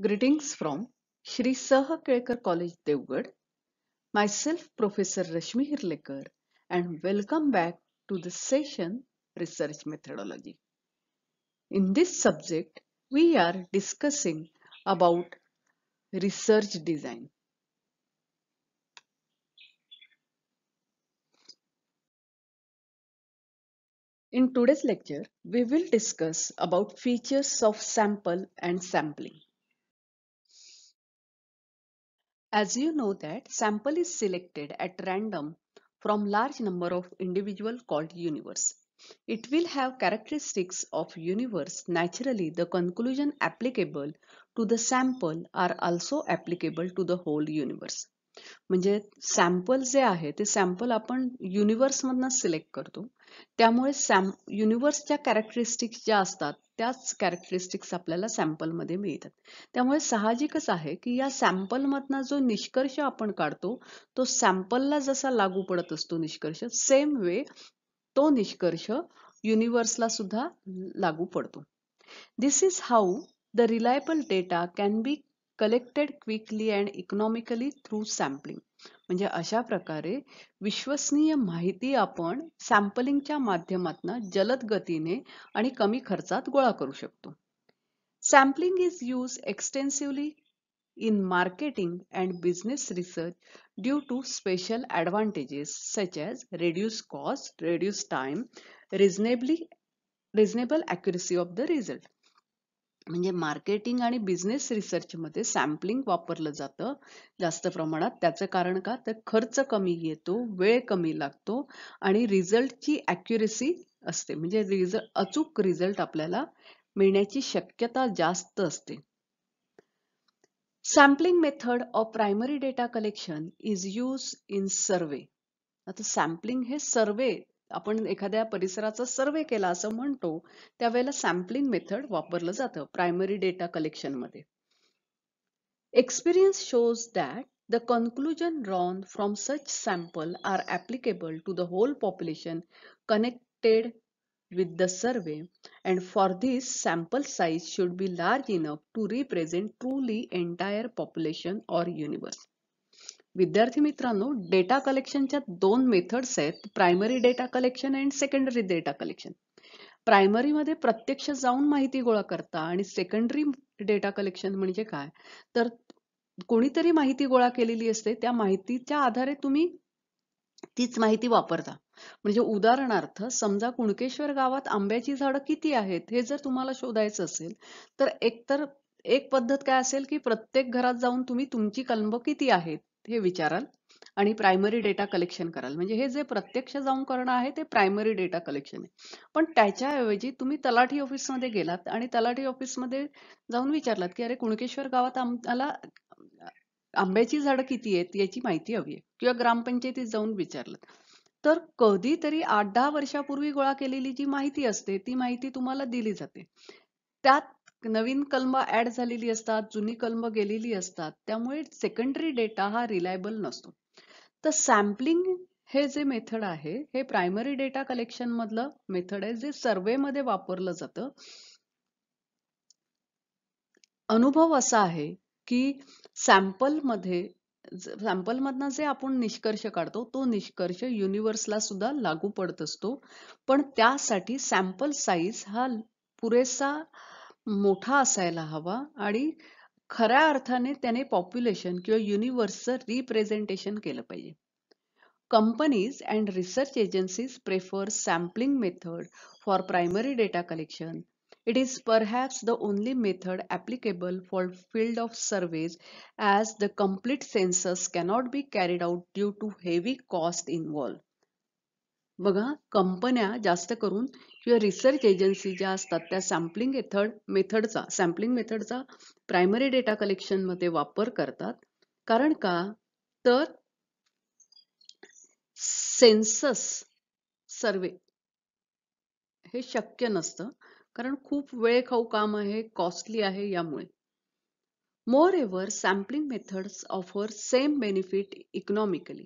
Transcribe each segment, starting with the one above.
Greetings from Shri Sahakelkar College Devgad. Myself Professor Rashmi Hirlekar and welcome back to the session Research Methodology. In this subject we are discussing about research design. In today's lecture, we will discuss about features of sample and sampling. As you know that sample is selected at random from large number of individual called universe. It will have characteristics of universe. Naturally, the conclusion applicable to the sample are also applicable to the whole universe. म्हणजे sample जे आहे ते sample आपण युनिव्हर्समधनं select करतो त्यामुळे Sam युनिव्हर्सच्या characteristics ज्या असतात त्याच कॅरेक्टरिस्टिक्स आपल्याला सॅम्पलमध्ये मिळतात त्यामुळे साहजिकच आहे की या सॅम्पलमधनं जो निष्कर्ष आपण काढतो तो सॅम्पलला जसा लागू पडत असतो निष्कर्ष सेम वे तो निष्कर्ष युनिव्हर्सला सुद्धा लागू पडतो this is how the reliable data can be collected quickly and economically through sampling म्हणजे अशा प्रकारे विश्वसनीय माहिती आपण सॅम्पलिंगच्या माध्यमातून जलद गतीने आणि कमी खर्चात गोळा करू शकतो sampling is use extensively in marketing and business research due to special advantages such as reduce cost reduce time reasonably reasonable accuracy of the result म्हणजे मार्केटिंग आणि बिझनेस रिसर्चमध्ये सॅम्पलिंग वापरलं जातं जास्त प्रमाणात त्याचं कारण का तर खर्च कमी येतो वेळ कमी लागतो आणि रिझल्टची ॲक्युरेसी असते म्हणजे रिझल्ट अचूक रिझल्ट आपल्याला मिळण्याची शक्यता जास्त असते sampling method of primary data collection is use in survey आता सॅम्पलिंग हे सर्वे आपण एखाद्या परिसराचा सर्वे केला असं म्हणतो त्यावेळेला सॅम्पलिंग मेथड वापरलं जातं प्रायमरी डेटा कलेक्शन मध्ये experience shows that the conclusion drawn from such sample are applicable to the whole population connected with the survey and for this sample size should be large enough to represent truly entire population or universe विद्यार्थी मित्रांनो data कलेक्शनच्या दोन methods आहेत primary data collection and secondary data collection प्रायमरीमध्ये प्रत्यक्ष जाऊन माहिती गोळा करता आणि सेकंडरी डेटा कलेक्शन म्हणजे काय तर कोणीतरी माहिती गोळा केलेली असते त्या माहितीच्या आधारे तुम्ही तीच माहिती वापरता म्हणजे उदाहरणार्थ समजा कुणकेश्वर गावात आंब्याची झाडं किती आहेत हे जर तुम्हाला शोधायचं असेल तर एकतर एक पद्धत काय असेल की प्रत्येक घरात जाऊन तुम्ही तुमची कलम किती आहेत हे विचाराल आणि प्रायमरी डेटा कलेक्शन कराल म्हणजे हे जे प्रत्यक्ष जाऊन करणं आहे ते प्रायमरी डेटा कलेक्शन आहे पण त्याच्याऐवजी तुम्ही तलाठी ऑफिसमध्ये गेलात आणि तलाठी ऑफिसमध्ये जाऊन विचारलात की अरे कुणकेश्वर गावात आम्हाला आंब्याची झाडं किती आहेत याची माहिती हवी आहे किंवा ग्रामपंचायतीत जाऊन विचारलं तर कधीतरी आठ दहा वर्षापूर्वी गोळा केलेली जी माहिती असते ती माहिती तुम्हाला दिली जाते त्यात नवीन कलम ऍड झालेली असतात जुनी कलम गेलेली असतात त्यामुळे सेकंडरी डेटा हा रिलायबल नसतो तर सॅम्पलिंग हे जे मेथड आहे हे प्रायमरी डेटा कलेक्शन मधलं मेथड आहे जे सर्वे मध्ये वापरलं जात अनुभव असा आहे की मध्ये सॅम्पलमध्ये मधनं जे आपण निष्कर्ष काढतो तो निष्कर्ष युनिव्हर्सला सुद्धा लागू पडत असतो पण त्यासाठी सॅम्पल साईज हा पुरेसा मोठा असायला हवा आणि खऱ्या अर्थाने त्याने पॉप्युलेशन किंवा युनिवर्सचं रिप्रेझेंटेशन केलं पाहिजे companies and research agencies prefer sampling method for primary data collection It is perhaps the only method applicable for field of surveys as the complete census cannot be carried out due to heavy cost involved. बघा कंपन्या जास्त करून किंवा research agency ज्या असतात त्या sampling method मेथडचा sampling मेथडचा प्रायमरी डेटा कलेक्शन मध्ये वापर करतात कारण का तर सेन्सस सर्वे हे शक्य नसतं कारण खूप वेळ खाऊ काम आहे कॉस्टली आहे यामुळे moreover sampling methods offer same benefit economically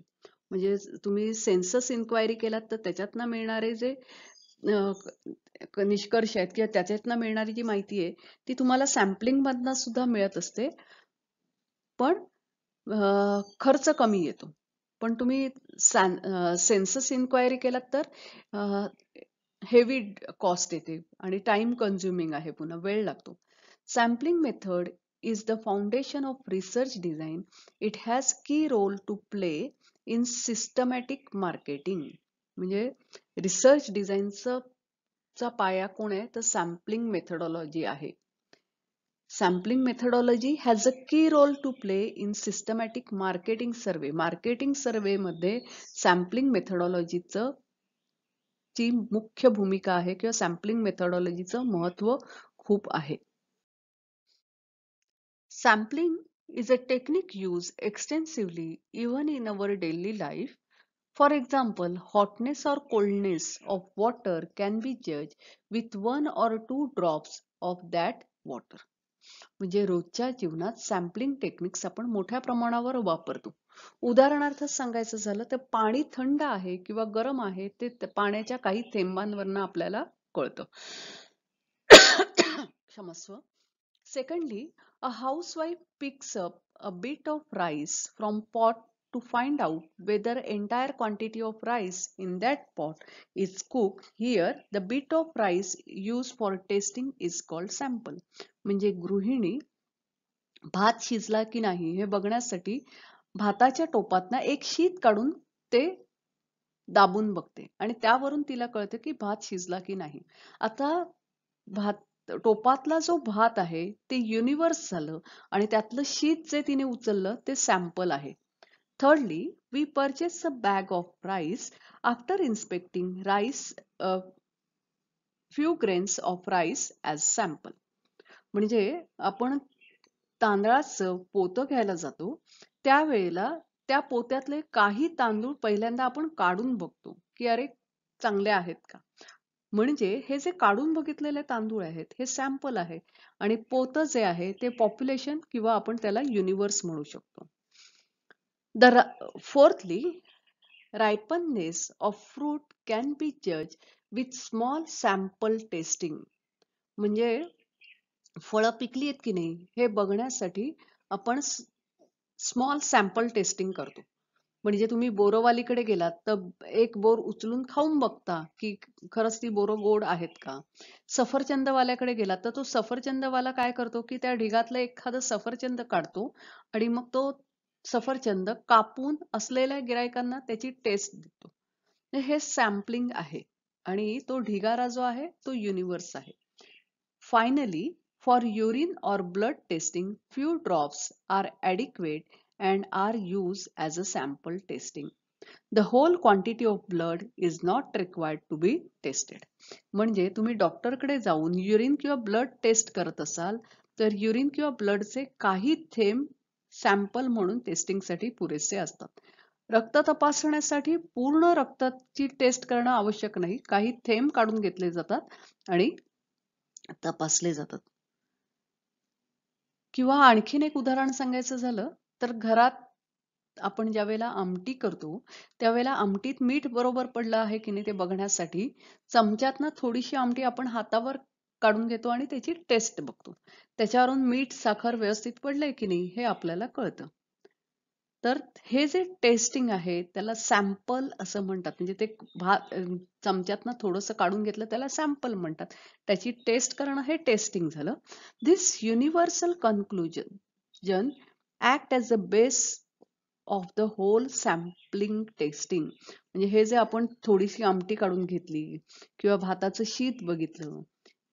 म्हणजे तुम्ही सेन्सस इन्क्वायरी केलात तर त्याच्यातनं मिळणारे जे निष्कर्ष आहेत किंवा त्याच्यातनं मिळणारी जी माहिती आहे ती तुम्हाला सॅम्पलिंग मधनं सुद्धा मिळत असते पण खर्च कमी येतो पण तुम्ही सेन्सस इन्क्वायरी केलात तर हेवी कॉस्ट येते आणि टाइम कन्झ्युमिंग आहे पुन्हा वेळ लागतो sampling method is the foundation of research design it has key role to play in systematic marketing म्हणजे रिसर्च डिझाईन चा पाया कोण आहे तर सॅम्पलिंग मेथडॉलॉजी आहे sampling methodology has a key role to play in systematic marketing survey marketing survey मध्ये सॅम्पलिंग मेथडॉलॉजीचं ची मुख्य भूमिका आहे किंवा सॅम्पलिंग मेथडॉलॉजीचं महत्व खूप आहे sampling is a technique used extensively even in our daily life. For example, hotness or coldness of water can be judged with one or two drops of that water. म्हणजे रोजच्या जीवनात सॅम्पलिंग टेक्निक्स आपण मोठ्या प्रमाणावर वापरतो उदाहरणार्थ सांगायचं झालं तर पाणी थंड आहे किंवा गरम आहे ते पाण्याच्या काही थेंबांवरनं आपल्याला कळतं क्षमस्व secondly A housewife picks up a bit of rice from pot to find out whether entire quantity of rice in that pot is cooked. Here the bit of rice used for testing is called sample. म्हणजे गृहिणी भात शिजला की नाही हे बघण्यासाठी भाताच्या टोपातनं एक शीत काढून ते दाबून बघते आणि त्यावरून तिला कळतं की भात शिजला की नाही आता भात टोपातला जो भात आहे ते युनिवर्स झालं आणि त्यातलं शीत जे तिने उचललं ते सॅम्पल आहे thirdly we purchase a bag of rice after inspecting rice few grains of rice as sample म्हणजे आपण तांदळाचं पोतं घ्यायला जातो त्यावेळेला त्या पोत्यातले काही तांदूळ पहिल्यांदा आपण काढून बघतो की अरे चांगले आहेत का म्हणजे हे जे काढून बघितलेले तांदूळ आहेत हे सॅम्पल आहे आणि पोत जे आहे ते पॉप्युलेशन किंवा आपण त्याला युनिव्हर्स म्हणू शकतो fourthly ripeness of fruit can be जज विथ स्मॉल सॅम्पल टेस्टिंग म्हणजे फळं पिकली आहेत की नाही हे बघण्यासाठी आपण स्मॉल सॅम्पल टेस्टिंग करतो म्हणजे तुम्ही बोरोवालीकडे गेलात तर एक बोर उचलून खाऊन बघता की खरंच ती बोरो गोड आहेत का सफरचंदवाल्याकडे गेलात तर तो वाला काय करतो की त्या ढिगातलं एखादं सफरचंद काढतो आणि मग तो सफरचंद कापून असलेल्या गिरायकांना त्याची टेस्ट देतो हे सॅम्पलिंग आहे आणि तो ढिगारा जो आहे तो युनिवर्स आहे finally for urine or blood testing few drops are adequate and are used as a sample testing. The whole quantity of blood is not required to be tested म्हणजे तुम्ही डॉक्टरकडे जाऊन युरिन किंवा ब्लड टेस्ट करत असाल तर urine किंवा ब्लडचे काही थेंब सॅम्पल म्हणून टेस्टिंगसाठी पुरेसे असतात रक्त तपासण्यासाठी पूर्ण रक्ताची टेस्ट करणं आवश्यक नाही काही थेंब काढून घेतले जातात आणि तपासले जातात किंवा आणखीन एक उदाहरण सांगायचं झालं तर घरात आपण ज्यावेळेला आमटी करतो त्यावेळेला आमटीत मीठ बरोबर पडलं आहे की नाही ते बघण्यासाठी चमच्यातनं थोडीशी आमटी आपण हातावर काढून घेतो आणि त्याची टेस्ट बघतो त्याच्यावरून मीठ साखर व्यवस्थित पडलंय की नाही हे आपल्याला कळतं तर हे जे टेस्टिंग आहे त्याला सॅम्पल असं म्हणतात म्हणजे ते भा चमच्यातनं थोडंसं काढून घेतलं त्याला सॅम्पल म्हणतात त्याची टेस्ट करणं हे टेस्टिंग झालं this universal conclusion act as a base of the whole sampling testing म्हणजे हे जे आपण थोडीशी आमटी काढून घेतली किंवा भाताचं शीत बघितलं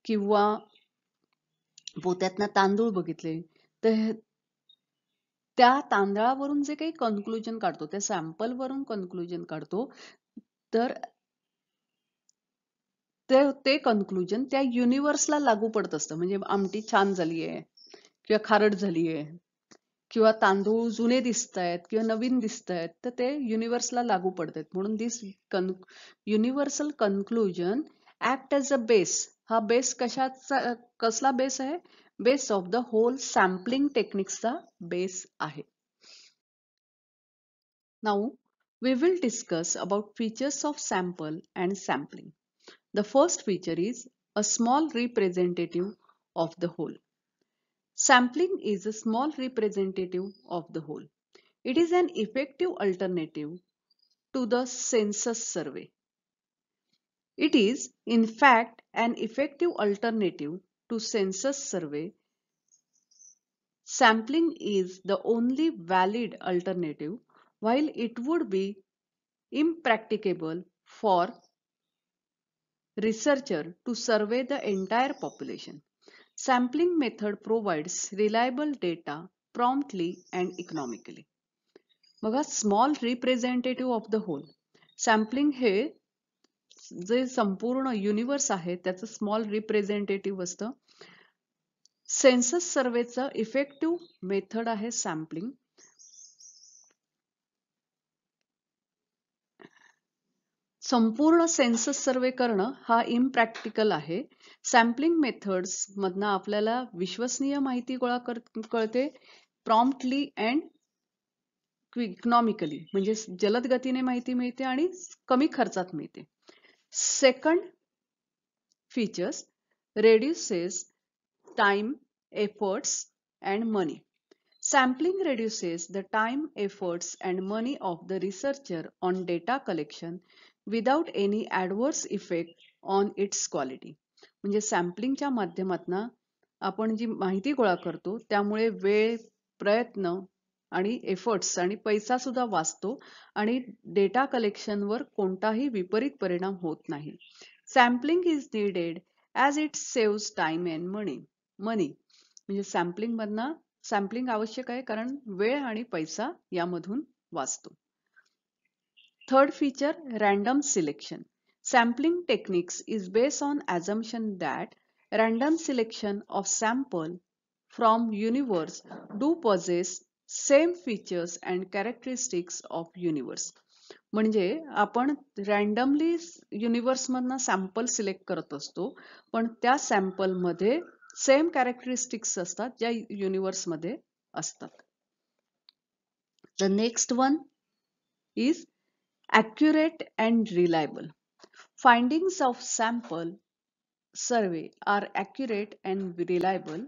किंवा पोत्यातनं तांदूळ बघितले तर त्या तांदळावरून जे काही कन्क्लुजन काढतो त्या वरून कन्क्लुजन काढतो तर ते कन्क्लुजन त्या युनिव्हर्सला लागू पडत असतं म्हणजे आमटी छान झाली आहे किंवा खारट झाली आहे किंवा तांदूळ जुने दिसत आहेत किंवा नवीन दिसत आहेत तर ते युनिव्हर्सला लागू पडतात म्हणून दिस कन universal conclusion act as a base हा बेस कशाचा कसला बेस आहे base of the whole sampling टेक्निक्सचा बेस आहे now we will discuss about features of sample and sampling the first feature is a small representative of the whole Sampling is a small representative of the whole. It is an effective alternative to the census survey. It is in fact an effective alternative to census survey. Sampling is the only valid alternative while it would be impracticable for researcher to survey the entire population. Sampling method provides reliable data promptly and economically बघा small representative of the whole sampling हे जे संपूर्ण universe आहे त्याचं small representative असतं census सर्वेचं effective method आहे sampling संपूर्ण सेन्सस सर्वे करणं हा इम्प्रॅक्टिकल आहे सॅम्पलिंग मधनं आपल्याला विश्वसनीय माहिती गोळा कर कळते प्रॉम्प्टली अँड इकॉनॉमिकली म्हणजे जलद गतीने माहिती मिळते आणि कमी खर्चात मिळते second features reduces time efforts and money sampling reduces the time efforts and money of the researcher on data collection without any adverse effect on its quality म्हणजे सॅम्पलिंगच्या माध्यमातून आपण जी माहिती गोळा करतो त्यामुळे वेळ प्रयत्न आणि एफर्ट्स आणि पैसा सुद्धा वाचतो आणि डेटा कलेक्शनवर कोणताही विपरीत परिणाम होत नाही sampling is needed as it saves time and money money म्हणजे सॅम्पलिंगमधनं सॅम्पलिंग आवश्यक आहे कारण वेळ आणि पैसा यामधून वाचतो Third feature, random selection. Sampling techniques is based on assumption that random selection of sample from universe do possess same features and characteristics of universe. म्हणजे आपण रॅन्डमली युनिवर्समधनं सॅम्पल सिलेक्ट करत असतो पण त्या सॅम्पलमध्ये सेम कॅरेक्टरिस्टिक्स असतात ज्या युनिवर्समध्ये असतात the next one is accurate and reliable. Findings of sample survey are accurate and reliable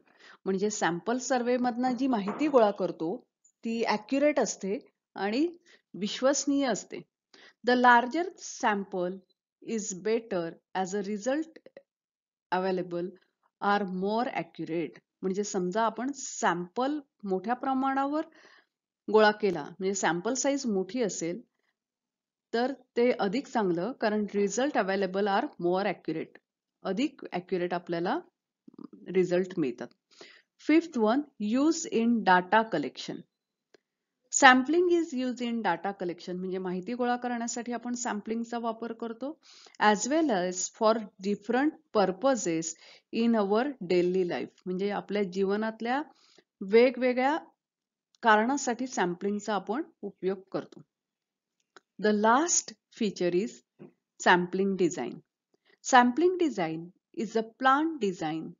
म्हणजे सॅम्पल मधनं जी माहिती गोळा करतो ती ॲक्युरेट असते आणि विश्वसनीय असते the larger sample is better as a result available are more accurate म्हणजे समजा आपण सॅम्पल मोठ्या प्रमाणावर गोळा केला म्हणजे सॅम्पल साईज मोठी असेल तर ते अधिक चांगलं कारण result available are more accurate अधिक ॲक्युरेट आपल्याला रिझल्ट मिळतात fifth one use in data collection sampling is use in data collection म्हणजे माहिती गोळा करण्यासाठी आपण सॅम्पलिंगचा वापर करतो as well as for different purposes in our daily life म्हणजे आपल्या जीवनातल्या वेगवेगळ्या कारणासाठी सॅम्पलिंगचा आपण उपयोग करतो The last feature is sampling design. Sampling design is a plant design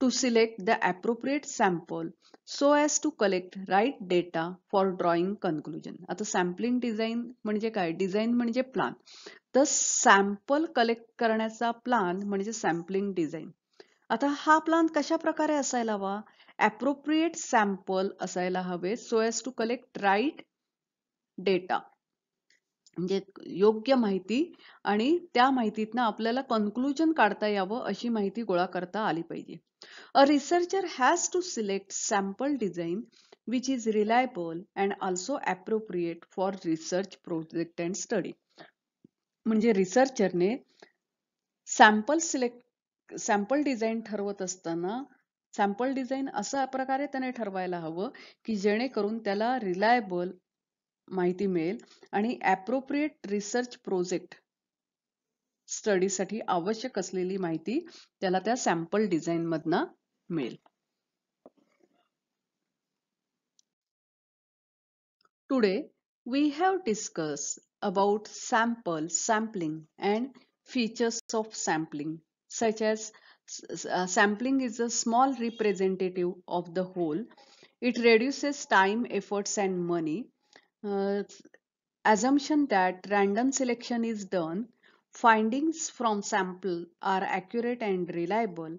to select the appropriate sample so as to collect right data for drawing conclusion. आता sampling design म्हणजे काय design म्हणजे plan. the sample collect करण्याचा plan म्हणजे sampling design. आता हा plan कशा प्रकारे असायला हवा appropriate sample असायला हवे so as to collect right data. म्हणजे योग्य माहिती आणि त्या माहितीतनं आपल्याला कन्क्लुजन काढता यावं अशी माहिती गोळा करता आली पाहिजे a researcher has to select sample design which is reliable and also appropriate for research project and study म्हणजे रिसर्चरने सॅम्पल सिलेक्ट सॅम्पल डिझाईन ठरवत असताना सॅम्पल डिझाईन अशा प्रकारे त्याने ठरवायला हवं की जेणेकरून त्याला रिलायबल माहिती मिळेल आणि ॲप्रोप्रिएट रिसर्च प्रोजेक्ट स्टडीसाठी आवश्यक असलेली माहिती त्याला sample design, madna, mail. Today, we have discussed about sample sampling and features of sampling such as uh, sampling is a small representative of the whole it reduces time efforts and money uh, assumption that random selection is done, findings from sample are accurate and reliable.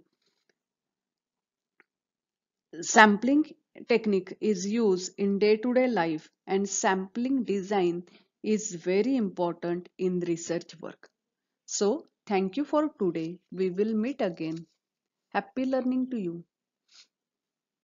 Sampling technique is used in day-to-day -day life and sampling design is very important in research work. So, thank you for today. We will meet again. Happy learning to you.